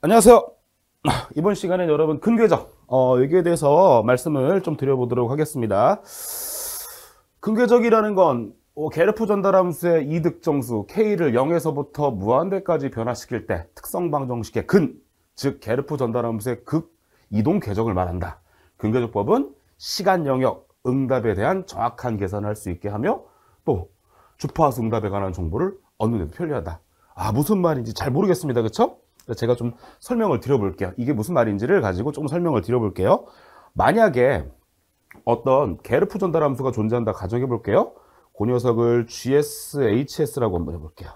안녕하세요. 이번 시간에 여러분 근계정 어, 여기에 대해서 말씀을 좀 드려보도록 하겠습니다. 근계적이라는 건 어, 게르프 전달함수의 이득정수 K를 0에서부터 무한대까지 변화시킬 때 특성방정식의 근, 즉 게르프 전달함수의 극 이동 궤적을 말한다. 근계적법은 시간 영역, 응답에 대한 정확한 계산을 할 수 있게 하며 또 주파수 응답에 관한 정보를 얻는 데 편리하다. 아 무슨 말인지 잘 모르겠습니다. 그렇죠? 제가 좀 설명을 드려볼게요. 이게 무슨 말인지를 가지고 조 설명을 드려볼게요. 만약에 어떤 게르프 전달 함수가 존재한다 가정해볼게요. 그 녀석을 GSHS라고 한번 해볼게요.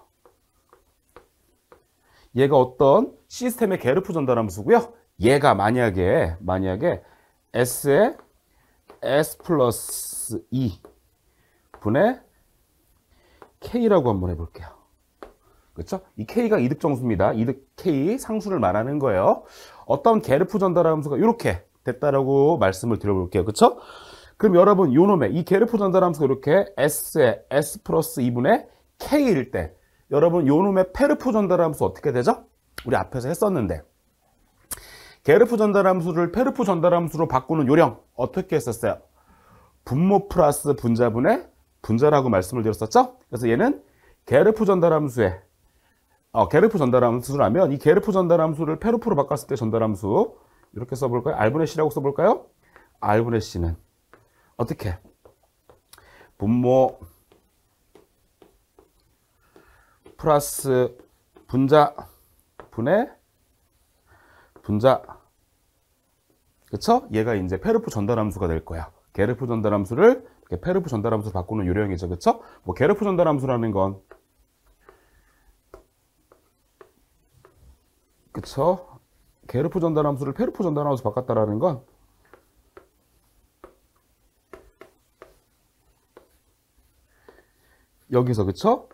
얘가 어떤 시스템의 게르프 전달 함수고요. 얘가 만약에 만약에 S의 S 플러스 2 e 분의 K라고 한번 해볼게요. 그렇죠? 이 K가 이득 정수입니다. 이득 K 상수를 말하는 거예요. 어떤 게르프 전달 함수가 이렇게 됐다라고 말씀을 드려볼게요. 그렇죠? 그럼 여러분 요놈의 이 게르프 전달 함수가 이렇게 S의 S 플러스 2분의 K일 때 여러분 요놈의 페르프 전달 함수 어떻게 되죠? 우리 앞에서 했었는데 게르프 전달 함수를 페르프 전달 함수로 바꾸는 요령 어떻게 했었어요? 분모 플러스 분자분의 분자라고 말씀을 드렸었죠? 그래서 얘는 게르프 전달 함수의 어, 게르프 전달함수를하면이 게르프 전달함수를 페르프로 바꿨을 때 전달함수 이렇게 써볼까요? 알분의 C라고 써볼까요? 알분의 C는 어떻게? 분모 플러스 분자 분의 분자 그쵸? 얘가 이제 페르프 전달함수가 될 거야. 게르프 전달함수를 이렇게 페르프 전달함수로 바꾸는 요령이죠. 그쵸? 뭐 게르프 전달함수라는 건 그쵸? 게르프 전단 함수를 페르프 전단 함수 바꿨다라는 건 여기서 그쵸?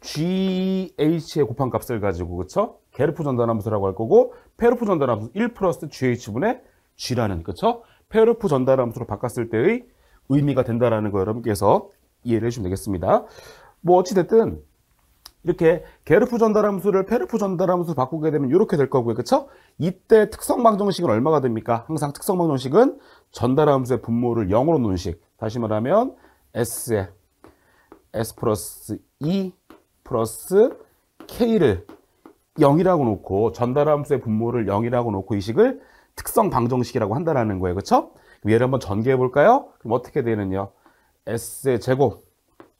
GH의 곱한 값을 가지고 그쵸? 게르프 전단 함수라고 할 거고 페르프 전단 함수 1 플러스 GH분의 G라는 그쵸? 페르프 전단 함수로 바꿨을 때의 의미가 된다라는 거 여러분께서 이해를 해주시면 되겠습니다. 뭐 어찌됐든 이렇게 게르프 전달함수를 페르프 전달함수로 바꾸게 되면 이렇게 될 거고요. 그렇죠? 이때 특성방정식은 얼마가 됩니까? 항상 특성방정식은 전달함수의 분모를 0으로 놓은 식. 다시 말하면 S에 S 플러스 E 플러스 K를 0이라고 놓고 전달함수의 분모를 0이라고 놓고 이 식을 특성방정식이라고 한다는 거예요. 그렇죠? 그럼 얘를 한번 전개해 볼까요? 그럼 어떻게 되는요? S의 제곱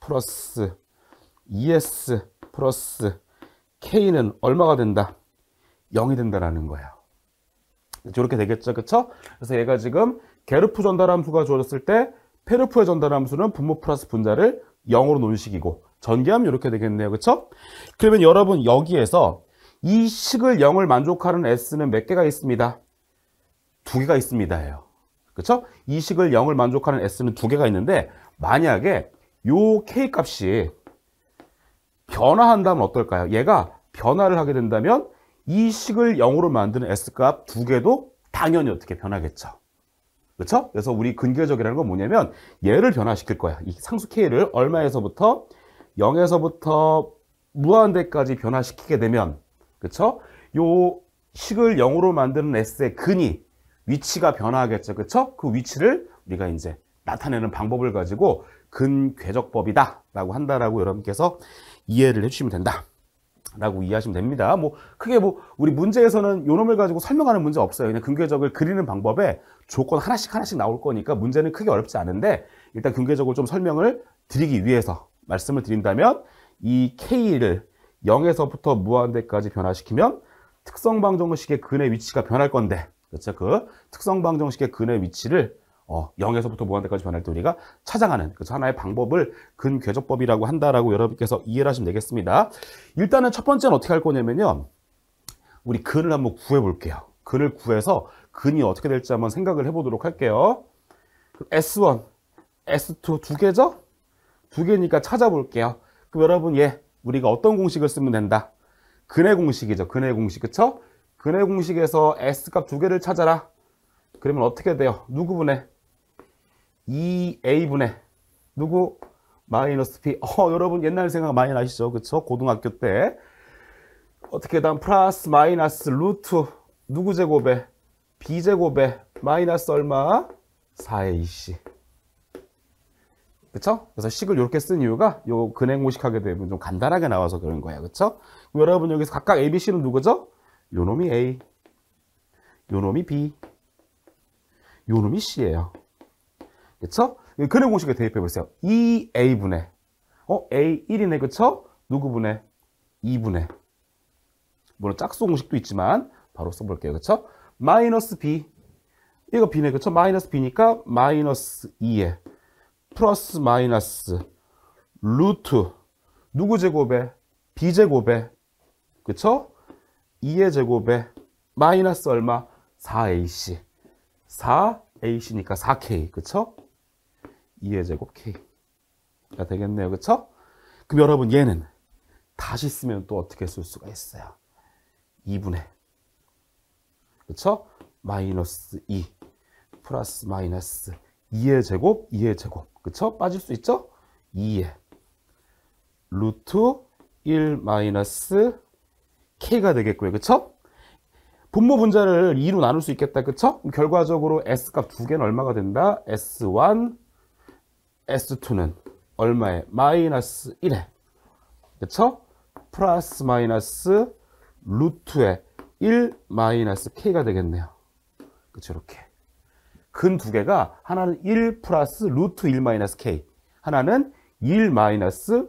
플러스 2S e 플러스 K는 얼마가 된다? 0이 된다라는 거예요. 그렇죠? 이렇게 되겠죠. 그쵸? 그래서 얘가 지금 게르프 전달함수가 주어졌을 때 페르프의 전달함수는 분모 플러스 분자를 0으로 놓은 식이고 전개하면 이렇게 되겠네요. 그쵸? 그러면 여러분 여기에서 이 식을 0을 만족하는 S는 몇 개가 있습니다? 두 개가 있습니다. 요 그쵸? 이 식을 0을 만족하는 S는 두 개가 있는데 만약에 요 K값이 변화한다면 어떨까요? 얘가 변화를 하게 된다면 이 식을 0으로 만드는 S값 두 개도 당연히 어떻게 변하겠죠. 그렇죠? 그래서 우리 근계적이라는 건 뭐냐면 얘를 변화시킬 거야. 이 상수 K를 얼마에서부터 0에서부터 무한대까지 변화시키게 되면 그렇죠? 요 식을 0으로 만드는 S의 근이 위치가 변화하겠죠. 그렇죠? 그 위치를 우리가 이제 나타내는 방법을 가지고 근궤적법이다라고 한다라고 여러분께서 이해를 해주시면 된다. 라고 이해하시면 됩니다. 뭐, 크게 뭐, 우리 문제에서는 요놈을 가지고 설명하는 문제 없어요. 그냥 근계적을 그리는 방법에 조건 하나씩 하나씩 나올 거니까 문제는 크게 어렵지 않은데, 일단 근계적을 좀 설명을 드리기 위해서 말씀을 드린다면, 이 K를 0에서부터 무한대까지 변화시키면 특성방정식의 근의 위치가 변할 건데, 그렇죠? 그 특성방정식의 근의 위치를 어, 0에서부터 무한대까지 변할 때 우리가 찾아가는 그 하나의 방법을 근궤적법이라고 한다라고 여러분께서 이해를 하시면 되겠습니다. 일단은 첫 번째는 어떻게 할 거냐면요. 우리 근을 한번 구해 볼게요. 근을 구해서 근이 어떻게 될지 한번 생각을 해보도록 할게요. S1, S2 두 개죠? 두 개니까 찾아볼게요. 그럼 여러분 예, 우리가 어떤 공식을 쓰면 된다? 근의 공식이죠. 근의 공식 그쵸? 근의 공식에서 S값 두 개를 찾아라. 그러면 어떻게 돼요? 누구분의 2a분의 누구? 마이너스 p. 어, 여러분 옛날 생각 많이 나시죠? 그쵸? 고등학교 때. 어떻게 다음 플러스 마이너스 루트 누구 제곱에? b 제곱에 마이너스 얼마? 4ac. 그쵸? 그래서 식을 이렇게 쓴 이유가 요근행모식 하게 되면 좀 간단하게 나와서 그런 거야. 그쵸? 여러분 여기서 각각 a, b, c는 누구죠? 요 놈이 a, 요 놈이 b, 요 놈이 c예요. 그쵸? 그래 공식에 대입해 보세요. 2a분의 e 어? a 1이네 그쵸? 누구분의? 2분의 물론 짝수 공식도 있지만 바로 써볼게요. 그쵸? 마이너스 b 이거 b네 그쵸? 마이너스 b니까 마이너스 2에 플러스 마이너스 루트 누구 제곱에? b 제곱에 그쵸? 2의 제곱에 마이너스 얼마? 4ac 4ac니까 4k 그쵸? 2의 제곱 k가 되겠네요. 그렇죠? 그럼 여러분 얘는 다시 쓰면 또 어떻게 쓸 수가 있어요? 2분의 그렇죠? 마이너스 2 플러스 마이너스 2의 제곱 2의 제곱 그렇죠? 빠질 수 있죠? 2의 루트 1 마이너스 k가 되겠고요. 그렇죠? 분모 분자를 2로 나눌 수 있겠다. 그쵸? 결과적으로 S값 두 개는 얼마가 된다? S1, S2는 얼마에? 마이너스 1에. 그쵸? 플러스 마이너스 루트에 1 마이너스 K가 되겠네요. 그쵸, 이렇게. 근 두 개가 하나는 1 플러스 루트 1 마이너스 K. 하나는 1 마이너스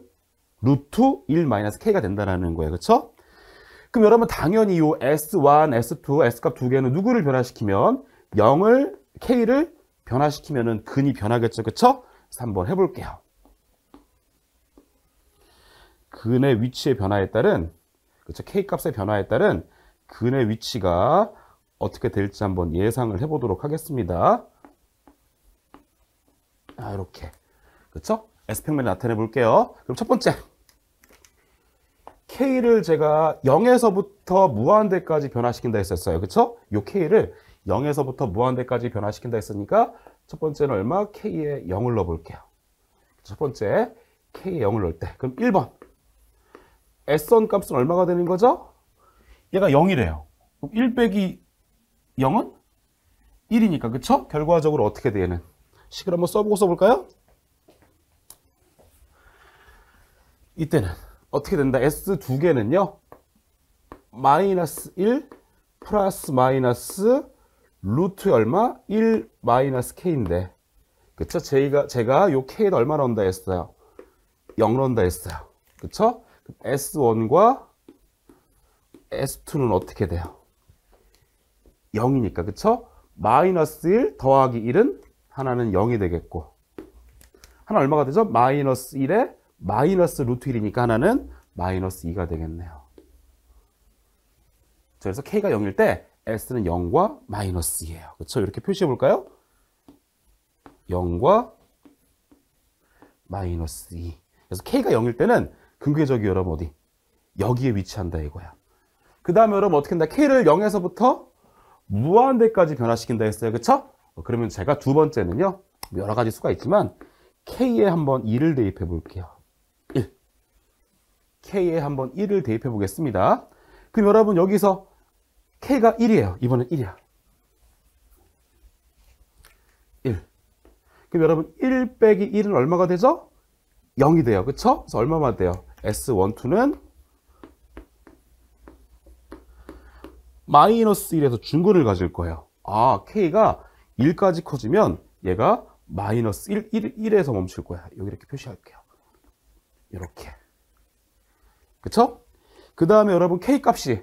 루트 1 마이너스 K가 된다는 거예요. 그쵸? 그럼 여러분 당연히 이 S1, S2, S값 두 개는 누구를 변화시키면 0을 K를 변화시키면 근이 변하겠죠. 그쵸? 한번 해볼게요. 근의 위치의 변화에 따른 그렇죠? K값의 변화에 따른 근의 위치가 어떻게 될지 한번 예상을 해보도록 하겠습니다. 아, 이렇게. 그렇죠? S평면을 나타내 볼게요. 그럼 첫 번째. K를 제가 0에서부터 무한대까지 변화시킨다 했었어요. 그렇죠? 요 K를 0에서부터 무한대까지 변화시킨다 했으니까 첫 번째는 얼마? K에 0을 넣어볼게요. 첫 번째, K에 0을 넣을 때. 그럼 1번. S1 값은 얼마가 되는 거죠? 얘가 0이래요. 그럼 1 빼기 0은 1이니까, 그쵸? 결과적으로 어떻게 돼, 얘는? 식을 한번 써보고 써볼까요? 이때는 어떻게 된다? S 두 개는요. 마이너스 1 플러스 마이너스 루트 얼마? 1 마이너스 k인데 그쵸? 제가, 제가 요 k는 얼마 나온다 했어요? 0 나온다 했어요 그쵸? s1과 s2는 어떻게 돼요? 0이니까 그쵸? 마이너스 1 더하기 1은 하나는 0이 되겠고 하나 얼마가 되죠? 마이너스 1에 마이너스 루트 1이니까 하나는 마이너스 2가 되겠네요 그래서 k가 0일 때 x는 0과 마이너스예요. 그렇죠? 이렇게 표시해 볼까요? 0과 마이너스 2. 그래서 k가 0일 때는 근계적이 여러분 어디? 여기에 위치한다 이거야. 그 다음에 여러분 어떻게 한다? k를 0에서부터 무한대까지 변화시킨다 했어요. 그렇죠? 그러면 제가 두 번째는요. 여러 가지 수가 있지만 k에 한번 2를 대입해 볼게요. 1. k에 한번 1을 대입해 보겠습니다. 그럼 여러분 여기서 K가 1이에요. 이번엔 1이야. 1. 그럼 여러분 1 빼기 1은 얼마가 되죠? 0이 돼요. 그쵸? 그래서 얼마만 돼요? S12는 마이너스 1에서 중근을 가질 거예요. 아, K가 1까지 커지면 얘가 마이너스 1, 1, 1에서 멈출 거야. 여기 이렇게 표시할게요. 이렇게. 그쵸? 그 다음에 여러분 K값이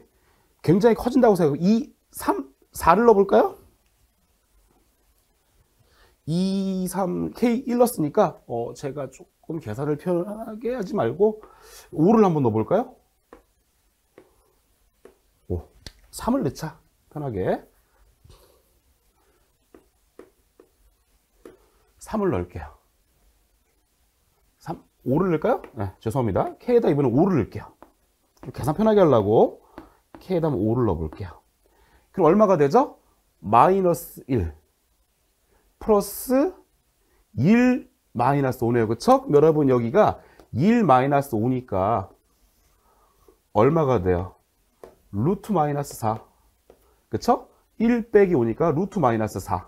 굉장히 커진다고 생각하고 2, 3, 4를 넣어볼까요? 2, 3, K 1 넣었으니까 어, 제가 조금 계산을 편하게 하지 말고 5를 한번 넣어볼까요? 5, 3을 넣자 편하게 3을 넣을게요 3, 5를 넣을까요? 네, 죄송합니다 K에다 이번에 5를 넣을게요 계산 편하게 하려고 k에 다음 5를 넣어볼게요. 그럼 얼마가 되죠? 마이너스 1 플러스 1 마이너스 5네요. 그쵸? 여러분 여기가 1 마이너스 5니까 얼마가 돼요? 루트 마이너스 4 그쵸? 1 빼기 5니까 루트 마이너스 4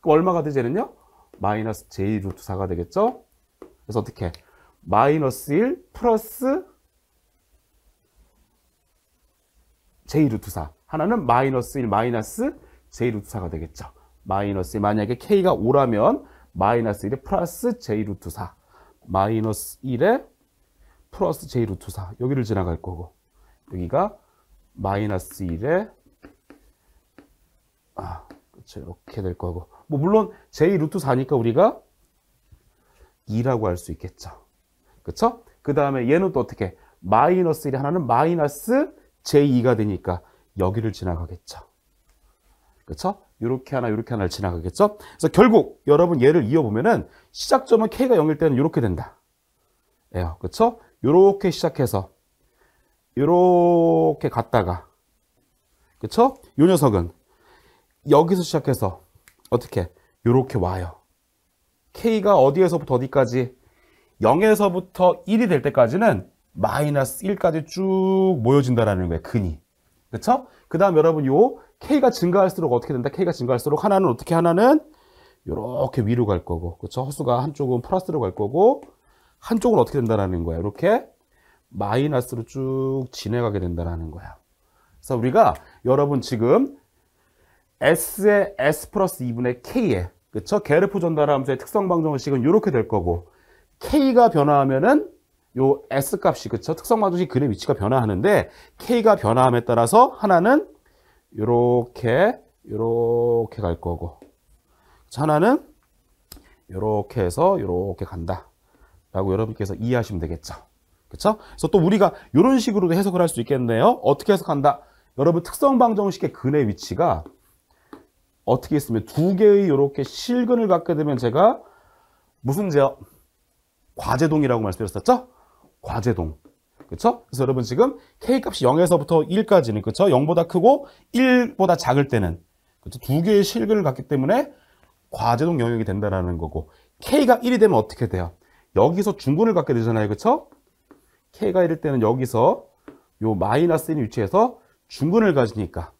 그럼 얼마가 되지는요? 마이너스 j 루트 4가 되겠죠? 그래서 어떻게? 마이너스 1 플러스 j 루트 4. 하나는 마이너스 1 마이너스 j 루트 4가 되겠죠. 마이너스 1. 만약에 k가 5라면 마이너스 1에 플러스 j 루트 4. 마이너스 1에 플러스 j 루트 4. 여기를 지나갈 거고. 여기가 마이너스 1에 아, 그렇죠. 이렇게 될 거고. 뭐 물론 j 루트 4니까 우리가 2라고 할 수 있겠죠. 그렇죠? 그 다음에 얘는 또 어떻게? 마이너스 1이 하나는 마이너스 제2가 되니까 여기를 지나가겠죠. 그렇죠? 이렇게 하나 이렇게 하나를 지나가겠죠. 그래서 결국 여러분 얘를 이어보면은 시작점은 k가 0일 때는 이렇게 된다. 예요. 그렇죠? 이렇게 시작해서 이렇게 갔다가 그렇죠? 이 녀석은 여기서 시작해서 어떻게 이렇게 와요. k가 어디에서부터 어디까지 0에서부터 1이 될 때까지는 마이너스 1까지 쭉 모여진다라는 거예요. 근이. 그쵸그 다음 여러분 요 K가 증가할수록 어떻게 된다? K가 증가할수록 하나는 어떻게 하나는 이렇게 위로 갈 거고 그쵸 허수가 한쪽은 플러스로 갈 거고 한쪽은 어떻게 된다라는 거야. 이렇게 마이너스로 쭉 진행하게 된다라는 거야. 그래서 우리가 여러분 지금 S의 S 플러스 2분의 k 에 그쵸? 게르프 전달 함수의 특성 방정식은 이렇게 될 거고 K가 변화하면은 요 S 값이 그쵸 특성 마주시 그의 위치가 변화하는데 K가 변화함에 따라서 하나는 요렇게 요렇게 갈 거고 하나는 요렇게 해서 요렇게 간다 라고 여러분께서 이해하시면 되겠죠 그쵸? 그래서 또 우리가 이런 식으로도 해석을 할 수 있겠네요 어떻게 해석한다? 여러분 특성 방정식의 근의 위치가 어떻게 있으면 두 개의 이렇게 실근을 갖게 되면 제가 무슨 제요? 과제동이라고 말씀드렸었죠? 과제동. 그렇죠? 그래서 여러분 지금 k값이 0에서부터 1까지는 그렇죠? 0보다 크고 1보다 작을 때는 그렇죠? 두 개의 실근을 갖기 때문에 과제동 영역이 된다라는 거고 k가 1이 되면 어떻게 돼요? 여기서 중근을 갖게 되잖아요. 그렇죠? k가 1일 때는 여기서 요 마이너스 1 위치에서 중근을 가지니까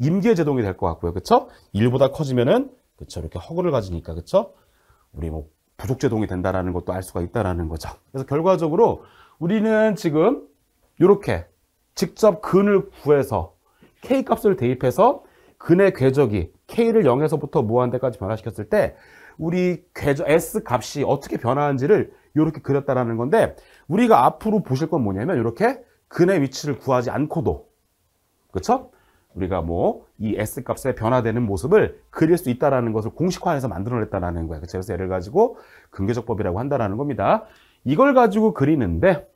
임계제동이 될 것 같고요. 그렇죠? 1보다 커지면은 그렇죠? 이렇게 허근을 가지니까 그렇죠? 우리 뭐 부족제동이 된다라는 것도 알 수가 있다라는 거죠. 그래서 결과적으로 우리는 지금 이렇게 직접 근을 구해서 k 값을 대입해서 근의 궤적이 k를 0에서부터 무한대까지 변화시켰을 때 우리 궤적 s 값이 어떻게 변화하는지를 이렇게 그렸다라는 건데 우리가 앞으로 보실 건 뭐냐면 이렇게 근의 위치를 구하지 않고도 그렇죠? 우리가 뭐 이 s 값에 변화되는 모습을 그릴 수 있다라는 것을 공식화해서 만들어냈다라는 거예요. 그래서 예를 가지고 근계적법이라고 한다라는 겁니다. 이걸 가지고 그리는데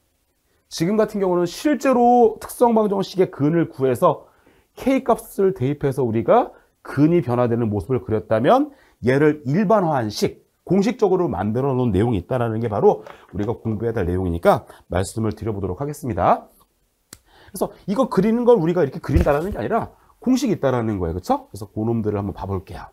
지금 같은 경우는 실제로 특성 방정식의 근을 구해서 k 값을 대입해서 우리가 근이 변화되는 모습을 그렸다면 얘를 일반화한 식 공식적으로 만들어 놓은 내용이 있다는 게 바로 우리가 공부해야 될 내용이니까 말씀을 드려보도록 하겠습니다. 그래서 이거 그리는 걸 우리가 이렇게 그린다라는 게 아니라 공식이 있다라는 거예요. 그렇죠? 그래서 그놈들을 한번 봐볼게요.